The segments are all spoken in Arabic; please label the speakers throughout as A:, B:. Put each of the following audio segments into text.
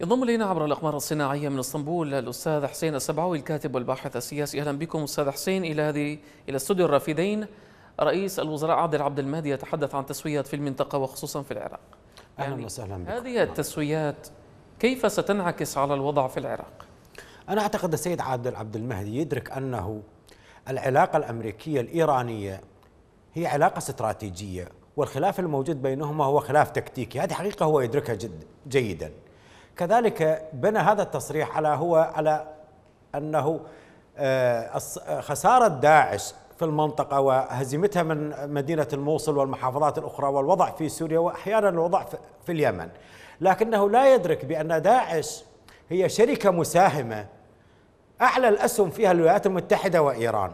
A: ينضم الينا عبر الاقمار الصناعيه من اسطنبول الاستاذ حسين السبعوي الكاتب والباحث السياسي اهلا بكم استاذ حسين الى هذه الى استوديو الرافدين رئيس الوزراء عادل عبد المهدي يتحدث عن تسويات في المنطقه وخصوصا في العراق اهلا يعني وسهلا بكم هذه التسويات كيف ستنعكس على الوضع في العراق؟
B: انا اعتقد السيد عادل عبد المهدي يدرك انه العلاقه الامريكيه الايرانيه هي علاقه استراتيجيه والخلاف الموجود بينهما هو خلاف تكتيكي هذه حقيقه هو يدركها جد جيدا كذلك بنى هذا التصريح على هو على انه آه، آه، خساره داعش في المنطقة وهزيمتها من مدينة الموصل والمحافظات الأخرى والوضع في سوريا وأحيانا الوضع في اليمن لكنه لا يدرك بأن داعش هي شركة مساهمة أعلى الأسهم فيها الولايات المتحدة وإيران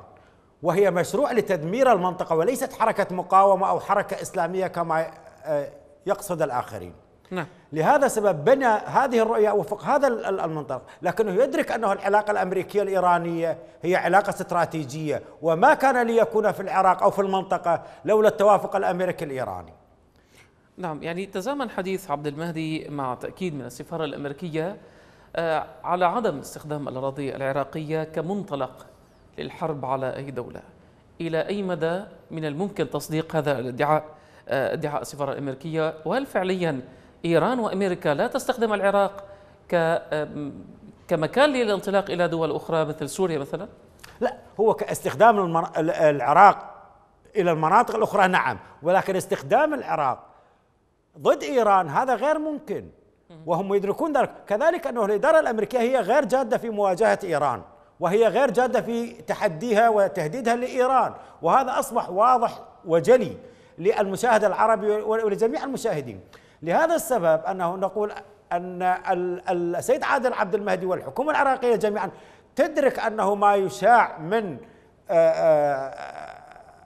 B: وهي مشروع لتدمير المنطقة وليست حركة مقاومة أو حركة إسلامية كما آه، يقصد الآخرين نعم. لهذا سبب بنى هذه الرؤية وفق هذا المنطلق لكنه يدرك أنه العلاقة الأمريكية الإيرانية هي علاقة استراتيجية وما كان ليكون في العراق أو في المنطقة لولا التوافق الأمريكي الإيراني
A: نعم يعني تزامن حديث عبد المهدي مع تأكيد من السفارة الأمريكية آه، على عدم استخدام الأراضي العراقية كمنطلق للحرب على أي دولة إلى أي مدى من الممكن تصديق هذا الادعاء آه، ادعاء السفارة الأمريكية وهل فعلياً إيران وأمريكا لا تستخدم العراق كمكان للانطلاق إلى دول أخرى مثل سوريا مثلا؟ لا
B: هو كاستخدام المر... العراق إلى المناطق الأخرى نعم ولكن استخدام العراق ضد إيران هذا غير ممكن وهم يدركون ذلك كذلك أنه الإدارة الأمريكية هي غير جادة في مواجهة إيران وهي غير جادة في تحديها وتهديدها لإيران وهذا أصبح واضح وجلي للمشاهد العربي ولجميع المشاهدين لهذا السبب أنه نقول أن السيد عادل عبد المهدي والحكومة العراقية جميعا تدرك أنه ما يشاع من آه، آه،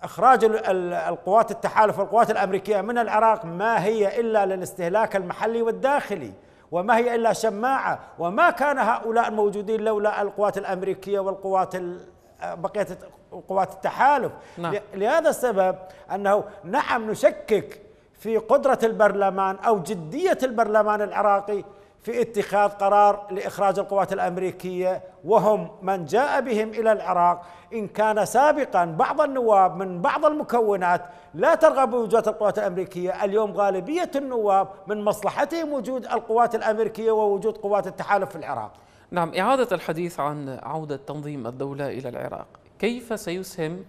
B: إخراج القوات التحالف والقوات الأمريكية من العراق ما هي إلا للاستهلاك المحلي والداخلي وما هي إلا شماعة وما كان هؤلاء الموجودين لولا القوات الأمريكية والقوات آه، بقية قوات التحالف نعم. لهذا السبب أنه نعم نشكك في قدره البرلمان او جديه البرلمان العراقي في اتخاذ قرار لاخراج القوات الامريكيه وهم من جاء بهم الى العراق ان كان سابقا بعض النواب من بعض المكونات لا ترغب بوجود القوات الامريكيه، اليوم غالبيه النواب من مصلحتهم وجود القوات الامريكيه ووجود قوات التحالف في العراق.
A: نعم اعاده الحديث عن عوده تنظيم الدوله الى العراق، كيف سيسهم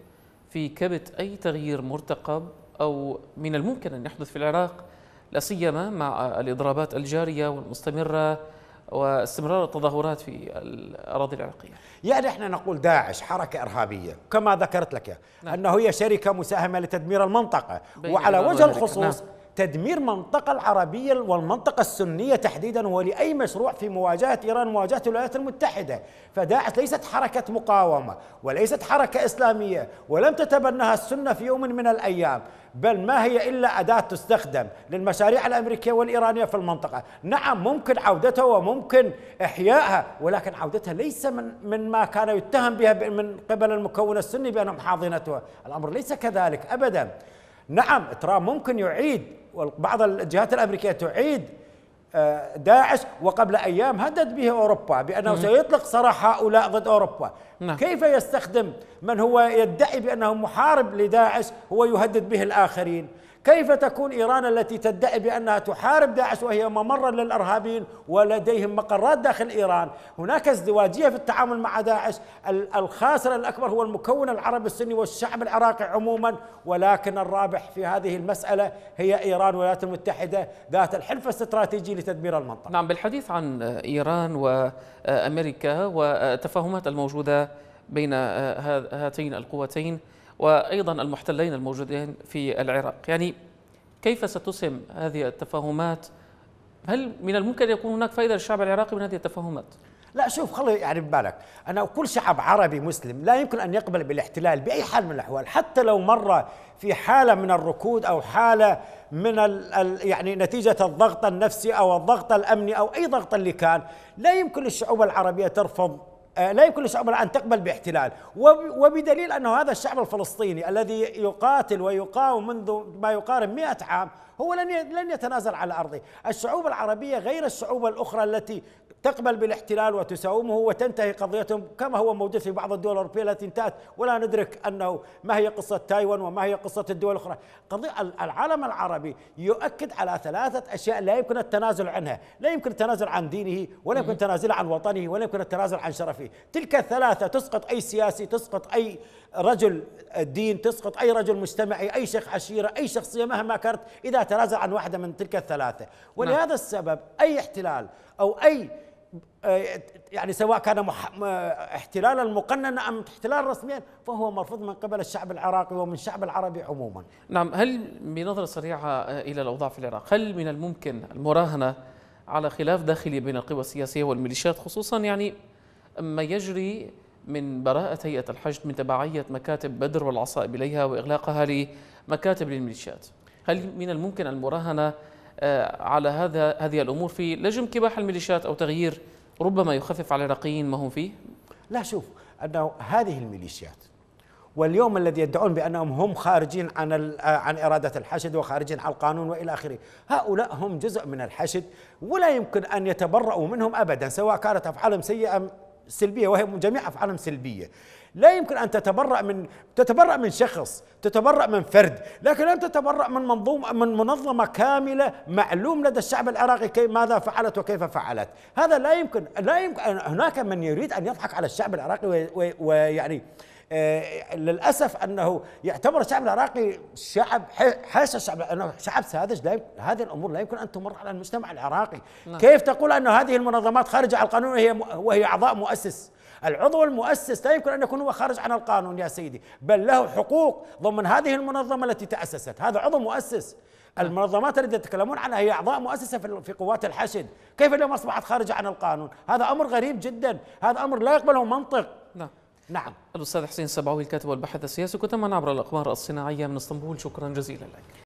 A: في كبت اي تغيير مرتقب أو من الممكن أن يحدث في العراق لا سيما مع الإضرابات الجارية والمستمرة
B: واستمرار التظاهرات في الأراضي العراقية يعني احنا نقول داعش حركة إرهابية كما ذكرت لك نعم. أنه هي شركة مساهمة لتدمير المنطقة وعلى وجه الخصوص نعم. تدمير المنطقة العربية والمنطقة السنية تحديدا ولأي مشروع في مواجهة إيران مواجهة الولايات المتحدة فداعش ليست حركة مقاومة وليست حركة إسلامية ولم تتبناها السنة في يوم من الأيام بل ما هي إلا أداة تستخدم للمشاريع الأمريكية والإيرانية في المنطقة نعم ممكن عودتها وممكن إحيائها ولكن عودتها ليس من, من ما كان يتهم بها من قبل المكون السني بأنهم حاضنتها الأمر ليس كذلك أبداً نعم ترامب ممكن يعيد بعض الجهات الامريكيه تعيد آه، داعش وقبل ايام هدد به اوروبا بانه مم. سيطلق سراح هؤلاء ضد اوروبا نعم. كيف يستخدم من هو يدعي بانه محارب لداعش هو يهدد به الاخرين كيف تكون إيران التي تدعي بأنها تحارب داعش وهي ممر للإرهابيين ولديهم مقرات داخل إيران هناك ازدواجية في التعامل مع داعش الخاسر الأكبر هو المكون العربي السني والشعب العراقي عموما ولكن الرابح في هذه المسألة هي إيران والولايات المتحدة ذات الحلف الاستراتيجي لتدمير المنطقة
A: نعم بالحديث عن إيران وأمريكا والتفاهمات الموجودة بين هاتين القوتين وأيضا المحتلين الموجودين في العراق يعني كيف ستسهم هذه التفاهمات هل من الممكن يكون هناك فائدة للشعب
B: العراقي من هذه التفاهمات؟ لا شوف خلي يعني ببالك أنا كل شعب عربي مسلم لا يمكن أن يقبل بالاحتلال بأي حال من الأحوال حتى لو مر في حالة من الركود أو حالة من الـ الـ يعني نتيجة الضغط النفسي أو الضغط الأمني أو أي ضغط اللي كان لا يمكن للشعوب العربية ترفض آه، لا يمكن لشعوب ان تقبل باحتلال وبدليل انه هذا الشعب الفلسطيني الذي يقاتل ويقاوم منذ ما يقارب 100 عام هو لن لن يتنازل على ارضه، الشعوب العربيه غير الشعوب الاخرى التي تقبل بالاحتلال وتساومه وتنتهي قضيتهم كما هو موجود في بعض الدول الاوروبيه التي انتهت ولا ندرك انه ما هي قصه تايوان وما هي قصه الدول الاخرى، قضيه العالم العربي يؤكد على ثلاثه اشياء لا يمكن التنازل عنها، لا يمكن التنازل عن دينه ولا يمكن التنازل عن وطنه ولا يمكن التنازل عن شرفه. فيه تلك الثلاثة تسقط أي سياسي تسقط أي رجل دين تسقط أي رجل مجتمعي أي شيخ عشيرة أي شخصية مهما كانت إذا تنازع عن واحدة من تلك الثلاثة ولهذا نعم. السبب أي احتلال أو أي آه، يعني سواء كان مح... احتلالا مقننا ام احتلال رسميا فهو مرفوض من قبل الشعب العراقي ومن الشعب العربي عموما.
A: نعم، هل بنظره سريعه آه، الى الاوضاع في العراق، هل من الممكن المراهنه على خلاف داخلي بين القوى السياسيه والميليشيات خصوصا يعني ما يجري من براءة هيئة الحشد من تبعية مكاتب بدر والعصائب إليها وإغلاقها لمكاتب للميليشيات هل من الممكن المراهنة آه، على هذا هذه الأمور في لجم كباح الميليشيات أو
B: تغيير ربما يخفف على العراقيين ما هم فيه؟ لا شوف أنه هذه الميليشيات واليوم الذي يدعون بانهم هم خارجين عن آه، عن اراده الحشد وخارجين عن القانون والى اخره، هؤلاء هم جزء من الحشد ولا يمكن ان يتبرؤوا منهم ابدا سواء كانت افعالهم سيئه سلبيه وهي جميع افعالهم سلبيه لا يمكن ان تتبرأ من تتبرأ من شخص، تتبرأ من فرد، لكن لن تتبرأ من منظوم من منظمه كامله معلوم لدى الشعب العراقي كيف ماذا فعلت وكيف فعلت، هذا لا يمكن لا يمكن هناك من يريد ان يضحك على الشعب العراقي ويعني وي وي آه، للاسف انه يعتبر الشعب العراقي شعب حاسس الشعب انه شعب ساذج لا هذه الامور لا يمكن ان تمر على المجتمع العراقي نعم. كيف تقول ان هذه المنظمات خارجه عن القانون وهي وهي اعضاء مؤسس العضو المؤسس لا يمكن ان يكون هو خارج عن القانون يا سيدي بل له حقوق ضمن هذه المنظمه التي تاسست هذا عضو مؤسس نعم. المنظمات التي يتكلمون عنها هي اعضاء مؤسسه في قوات الحشد، كيف اليوم اصبحت خارجه عن القانون؟ هذا امر غريب جدا، هذا امر لا يقبله منطق، نعم الأستاذ
A: حسين السبعوي الكاتب والباحث السياسي كنت معنا عبر الأقمار الصناعية من اسطنبول شكرا جزيلا لك